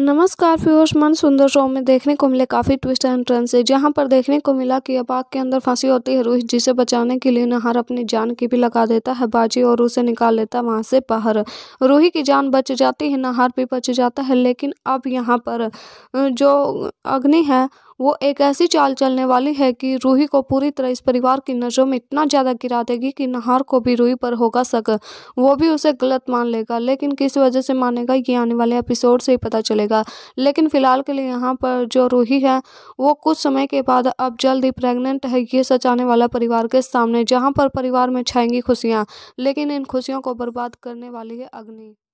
नमस्कार फ्यूर्स मन सुंदर शो में देखने को मिले काफ़ी ट्विस्ट एंड टर्न से जहां पर देखने को मिला कि अपाक के अंदर फंसी होती है रूही जिसे बचाने के लिए नहर अपनी जान की भी लगा देता है बाजी और उसे निकाल लेता वहां से बाहर रूही की जान बच जाती है नहर भी बच जाता है लेकिन अब यहाँ पर जो अग्नि है वो एक ऐसी चाल चलने वाली है कि रूही को पूरी तरह इस परिवार की नज़रों में इतना ज़्यादा गिरा देगी कि नहार को भी रूही पर होगा शक वो भी उसे गलत मान लेगा लेकिन किस वजह से मानेगा ये आने वाले एपिसोड से ही पता चलेगा लेकिन फिलहाल के लिए यहाँ पर जो रूही है वो कुछ समय के बाद अब जल्द ही प्रेगनेंट है ये सचाने वाला परिवार के सामने जहाँ पर परिवार में छाएंगी खुशियाँ लेकिन इन खुशियों को बर्बाद करने वाली है अग्नि